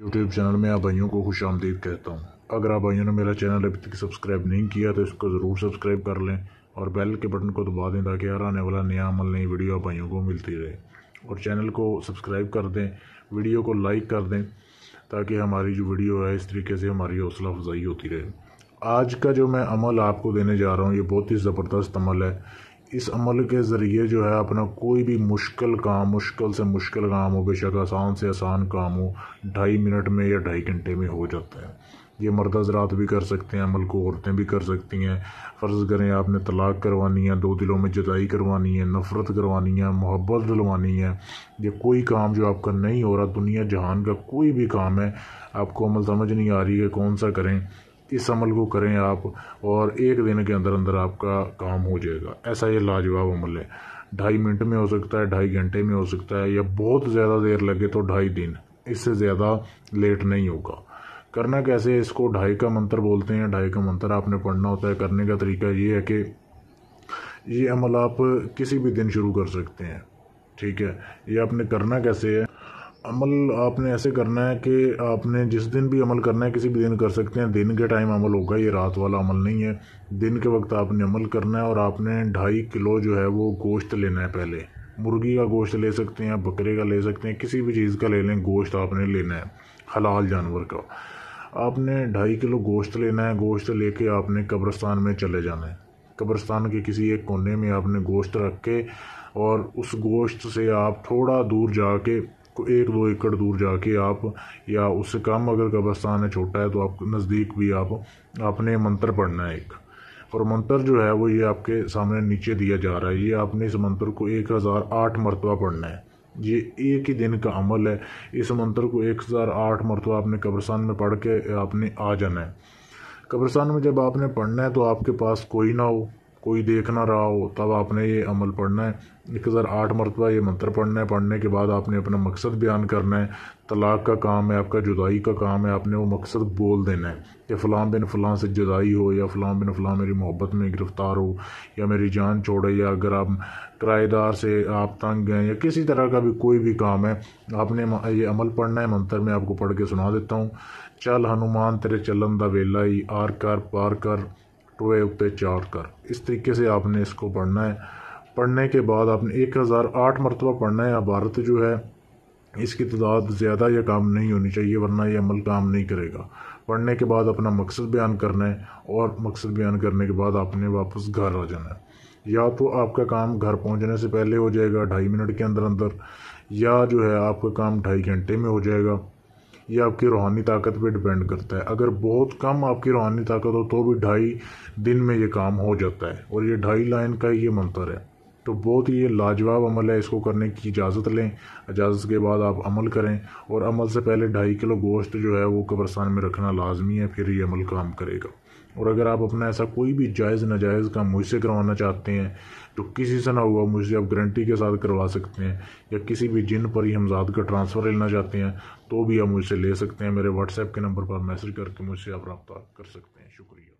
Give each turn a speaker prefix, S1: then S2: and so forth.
S1: YouTube channel में आप भाइयों को खुश आमदीद कहता हूँ अगर आप भाइयों ने मेरा चैनल अभी तक सब्सक्राइब नहीं किया तो इसको ज़रूर सब्सक्राइब कर लें और बेल के बटन को दबा दें ताकि हर आने वाला नया अमल नई वीडियो आप भाइयों को मिलती रहे और चैनल को सब्सक्राइब कर दें वीडियो को लाइक कर दें ताकि हमारी जो वीडियो है इस तरीके से हमारी हौसला अफजाई होती रहे आज का जो मैं अमल आपको देने जा रहा हूँ ये बहुत ही ज़बरदस्त अमल है इस अमल के ज़रिए जो है अपना कोई भी मुश्किल काम मुश्किल से मुश्किल काम हो बेशक आसान से आसान काम हो ढाई मिनट में या ढाई घंटे में हो जाता है ये मर्द हजरात भी कर सकते हैं अमल को औरतें भी कर सकती हैं फ़र्ज़ करें आपने तलाक करवानी है दो दिलों में जुदाई करवानी है नफ़रत करवानी है मोहब्बत दिलवानी है ये कोई काम जो आपका नहीं हो रहा दुनिया जहान का कोई भी काम है आपको अमल समझ नहीं आ रही है कौन सा करें इस अमल को करें आप और एक दिन के अंदर अंदर आपका काम हो जाएगा ऐसा ये लाजवाब अमल है ढाई मिनट में हो सकता है ढाई घंटे में हो सकता है या बहुत ज़्यादा देर लगे तो ढाई दिन इससे ज़्यादा लेट नहीं होगा करना कैसे है इसको ढाई का मंत्र बोलते हैं ढाई का मंत्र आपने पढ़ना होता है करने का तरीका ये है कि ये अमल आप किसी भी दिन शुरू कर सकते हैं ठीक है ये आपने करना कैसे है अमल आपने ऐसे करना है कि आपने जिस दिन भी अमल करना है किसी भी दिन कर सकते हैं दिन के टाइम अमल होगा ये रात वाला अमल नहीं है दिन के वक्त आपने अमल करना है और आपने ढाई किलो जो है वो गोश्त लेना है पहले मुर्गी का गोश्त ले सकते हैं बकरे का ले सकते हैं किसी भी चीज़ का ले लें गोश्त आपने लेना है हलाल जानवर का आपने ढाई किलो गोश्त लेना है गोश्त लेके आपने कब्रस्तान में चले जाना है कब्रस्तान के किसी एक कोने में आपने गोश्त रख के और उस गोश्त से आप थोड़ा दूर जाके एक दो एकड़ दूर जाके आप या उससे कम अगर कब्रस्तान है छोटा है तो आप नज़दीक भी आप आपने मंत्र पढ़ना है एक और मंत्र जो है वो ये आपके सामने नीचे दिया जा रहा है ये आपने इस मंत्र को एक हज़ार आठ मरतबा पढ़ना है ये एक ही दिन का अमल है इस मंत्र को एक हज़ार आठ मरतबा आपने कब्रस्तान में पढ़ के आपने आ जाना है कब्रस्तान में जब आपने पढ़ना है तो आपके पास कोई ना हो कोई देख ना रहा हो तब आपने ये अमल पढ़ना है एक हज़ार आठ मरतबा ये मंत्र पढ़ना है पढ़ने के बाद आपने अपना मकसद बयान करना है तलाक का काम है आपका जुदाई का काम है आपने वो मकसद बोल देना है कि फ़लाँ बिन फ़लाँ से जुदाई हो या फ़लाँ बिन फ़लाँ मेरी मोहब्बत में गिरफ़्तार हो या मेरी जान छोड़े या अगर आप किराएदार से आप तंग गए या किसी तरह का भी कोई भी काम है आपने ये अमल पढ़ना है मंत्र मैं आपको पढ़ के सुना देता हूँ चल हनुमान तेरे चलन दा वेला ही आर कर पार कर टोए उत्ते चार कर इस तरीके से आपने इसको पढ़ना है पढ़ने के बाद आपने एक हज़ार आठ मरतबा पढ़ना है अबारत जो है इसकी तादाद ज़्यादा या काम नहीं होनी चाहिए वरना यह अमल काम नहीं करेगा पढ़ने के बाद अपना मकसद बयान करना है और मकसद बयान करने के बाद आपने वापस घर आ जाना है या तो आपका काम घर पहुंचने से पहले हो जाएगा ढाई मिनट के अंदर अंदर या जो है आपका काम ढाई घंटे में हो जाएगा ये आपकी रूहानी ताकत पे डिपेंड करता है अगर बहुत कम आपकी रूहानी ताकत हो तो भी ढाई दिन में ये काम हो जाता है और ये ढाई लाइन का ये मंत्र है तो बहुत ही ये लाजवाब अमल है इसको करने की इजाज़त लें इजाज़त के बाद आप अमल करें और अमल से पहले ढाई किलो गोश्त जो है वो कब्रस्तान में रखना लाजमी है फिर ये अमल काम करेगा और अगर आप अपना ऐसा कोई भी जायज़ नाजायज़ काम मुझसे करवाना चाहते हैं तो किसी से ना हुआ मुझसे आप गारंटी के साथ करवा सकते हैं या किसी भी जिन पर ही हमजाद का ट्रांसफ़र लेना चाहते हैं तो भी आप मुझसे ले सकते हैं मेरे व्हाट्सएप के नंबर पर मैसेज करके मुझसे आप रब्ता कर सकते हैं शुक्रिया